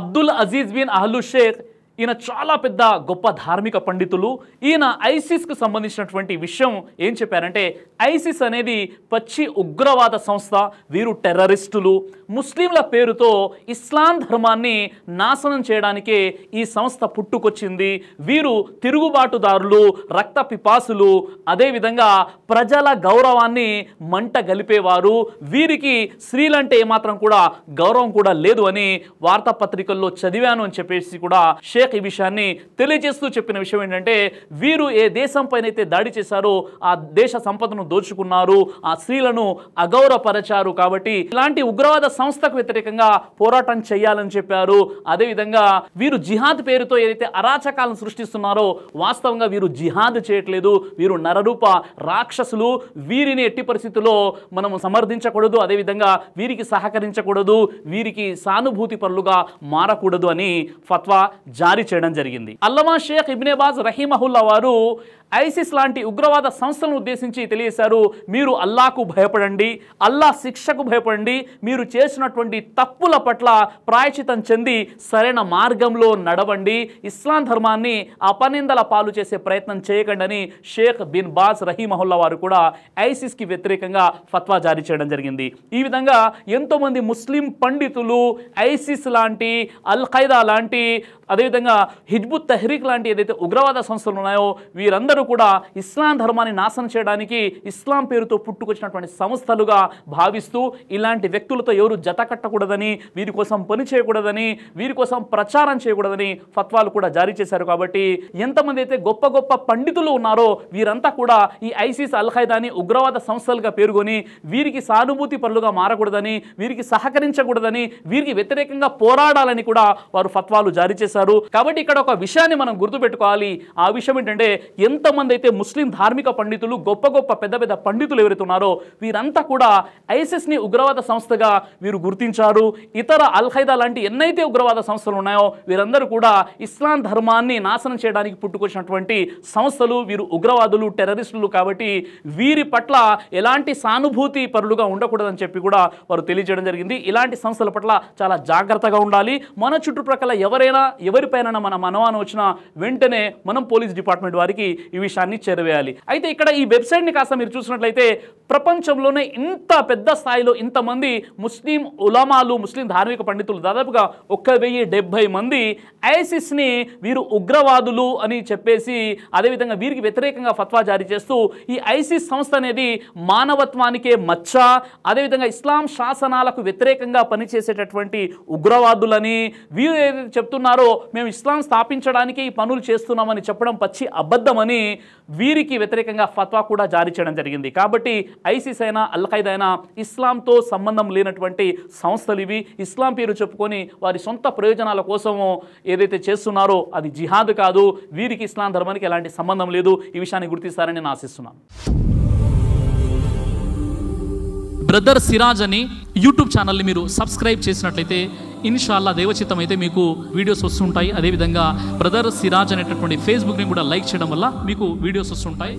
అబ్దుల్ అజీజ్ బిన్ అహ్లు షేక్ ఈయన చాలా పెద్ద గొప్ప ధార్మిక పండితులు ఈయన ఐసిస్కు సంబంధించినటువంటి విషయం ఏం చెప్పారంటే ఐసిస్ అనేది పచ్చి ఉగ్రవాద సంస్థ వీరు టెర్రరిస్టులు ముస్లింల పేరుతో ఇస్లాం ధర్మాన్ని నాశనం చేయడానికే ఈ సంస్థ పుట్టుకొచ్చింది వీరు తిరుగుబాటుదారులు రక్త పిపాసులు అదేవిధంగా ప్రజల గౌరవాన్ని మంట గలిపేవారు వీరికి స్త్రీలంటే ఏమాత్రం కూడా గౌరవం కూడా లేదు అని వార్తాపత్రికల్లో చదివాను అని చెప్పేసి కూడా షేక్ ఈ విషయాన్ని తెలియజేస్తూ చెప్పిన విషయం ఏంటంటే వీరు ఏ దేశం పైనైతే దాడి చేశారో ఆ దేశ సంపదను దోచుకున్నారు ఆ స్త్రీలను అగౌరవపరచారు కాబట్టి ఇలాంటి ఉగ్రవాద సంస్థకు వ్యతిరేకంగా పోరాటం చేయాలని చెప్పారు అదేవిధంగా వీరు జిహాద్ పేరుతో ఏదైతే అరాచకాలను సృష్టిస్తున్నారో వాస్తవంగా వీరు జిహాద్ చేయట్లేదు వీరు నరరూప రాక్షసులు వీరిని ఎట్టి పరిస్థితుల్లో మనం సమర్థించకూడదు అదేవిధంగా వీరికి సహకరించకూడదు వీరికి సానుభూతి పనులుగా మారకూడదు అని ఫత్వా జారీ చేయడం జరిగింది అల్లమా షేక్ ఇబ్నేబాజ్ రహీమహుల్లా వారు ఐసిస్ లాంటి ఉగ్రవాద సంస్థలను ఉద్దేశించి తెలియజేశారు మీరు అల్లాకు భయపడండి అల్లా శిక్షకు భయపడండి మీరు చే చేసినటువంటి తప్పుల పట్ల ప్రాయచితం చెంది సరైన మార్గంలో నడవండి ఇస్లాం ధర్మాన్ని అపనిందల పాలు చేసే ప్రయత్నం చేయకండి అని షేక్ బిన్ బాజ్ రహీమహుల్లా వారు కూడా ఐసిస్కి వ్యతిరేకంగా ఫత్వా జారీ చేయడం జరిగింది ఈ విధంగా ఎంతోమంది ముస్లిం పండితులు ఐసిస్ లాంటి అల్ ఖైదా లాంటి అదేవిధంగా హిజ్బుత్ తహ్రీక్ లాంటి ఏదైతే ఉగ్రవాద సంస్థలు ఉన్నాయో వీరందరూ కూడా ఇస్లాం ధర్మాన్ని నాశనం చేయడానికి ఇస్లాం పేరుతో పుట్టుకొచ్చినటువంటి సంస్థలుగా భావిస్తూ ఇలాంటి వ్యక్తులతో ఎవరు ఎవరు జత కట్టకూడదని వీరి కోసం పని చేయకూడదని వీరి కోసం ప్రచారం చేయకూడదని ఫత్వాలు కూడా జారీ చేశారు కాబట్టి ఎంతమంది అయితే గొప్ప గొప్ప పండితులు ఉన్నారో వీరంతా కూడా ఈ ఐసిస్ అల్ఖైదాని ఉగ్రవాద సంస్థలుగా పేర్కొని వీరికి సానుభూతి పనులుగా మారకూడదని వీరికి సహకరించకూడదని వీరికి వ్యతిరేకంగా పోరాడాలని కూడా వారు ఫత్వాలు జారీ చేశారు కాబట్టి ఇక్కడ ఒక విషయాన్ని మనం గుర్తుపెట్టుకోవాలి ఆ విషయం ఏంటంటే ఎంతమంది అయితే ముస్లిం ధార్మిక పండితులు గొప్ప గొప్ప పెద్ద పెద్ద పండితులు ఉన్నారో వీరంతా కూడా ఐసిస్ని ఉగ్రవాద సంస్థగా వీరు గుర్తించారు ఇతర అల్ఖైదా లాంటి ఎన్నైతే ఉగ్రవాద సంస్థలు ఉన్నాయో వీరందరూ కూడా ఇస్లాం ధర్మాన్ని నాశనం చేయడానికి పుట్టుకొచ్చినటువంటి సంస్థలు వీరు ఉగ్రవాదులు టెర్రరిస్టులు కాబట్టి వీరి పట్ల ఎలాంటి సానుభూతి పరులుగా ఉండకూడదని చెప్పి కూడా వారు తెలియజేయడం జరిగింది ఇలాంటి సంస్థల పట్ల చాలా జాగ్రత్తగా ఉండాలి మన చుట్టుప్రక్కల ఎవరైనా ఎవరిపైన మన మనవాన వచ్చినా వెంటనే మనం పోలీస్ డిపార్ట్మెంట్ వారికి ఈ విషయాన్ని చేరవేయాలి అయితే ఇక్కడ ఈ వెబ్సైట్ని కాస్త మీరు చూసినట్లయితే ప్రపంచంలోనే ఇంత పెద్ద స్థాయిలో ఇంతమంది ముస్లిం ముస్లిం ఉలమాలు ముస్లిం ధార్మిక పండితులు దాదాపుగా ఒక్క వెయ్యి డెబ్భై మంది ఐసిస్ని వీరు ఉగ్రవాదులు అని చెప్పేసి అదేవిధంగా వీరికి వ్యతిరేకంగా ఫత్వా జారీ చేస్తూ ఈ ఐసిస్ సంస్థ అనేది మానవత్వానికే మచ్చ అదేవిధంగా ఇస్లాం శాసనాలకు వ్యతిరేకంగా పనిచేసేటటువంటి ఉగ్రవాదులని వీరు ఏదైతే చెప్తున్నారో మేము ఇస్లాం స్థాపించడానికి ఈ పనులు చేస్తున్నామని చెప్పడం పచ్చి అబద్ధమని వీరికి వ్యతిరేకంగా ఫత్వా కూడా జారీ చేయడం జరిగింది కాబట్టి ఐసిస్ అయినా అల్ఖైదైనా ఇస్లాంతో సంబంధం లేనటువంటి ఉన్నటువంటి సంస్థలు ఇవి ఇస్లాం పేరు చెప్పుకొని వారి సొంత ప్రయోజనాల కోసము ఏదైతే చేస్తున్నారో అది జిహాద్ కాదు వీరికి ఇస్లాం ధర్మానికి ఎలాంటి సంబంధం లేదు ఈ విషయాన్ని గుర్తిస్తారని నేను ఆశిస్తున్నాను బ్రదర్ సిరాజ్ అని యూట్యూబ్ ఛానల్ని మీరు సబ్స్క్రైబ్ చేసినట్లయితే ఇన్షాల్లా దేవచిత్తం అయితే మీకు వీడియోస్ వస్తుంటాయి అదేవిధంగా బ్రదర్ సిరాజ్ అనేటటువంటి ఫేస్బుక్ని కూడా లైక్ చేయడం వల్ల మీకు వీడియోస్ వస్తుంటాయి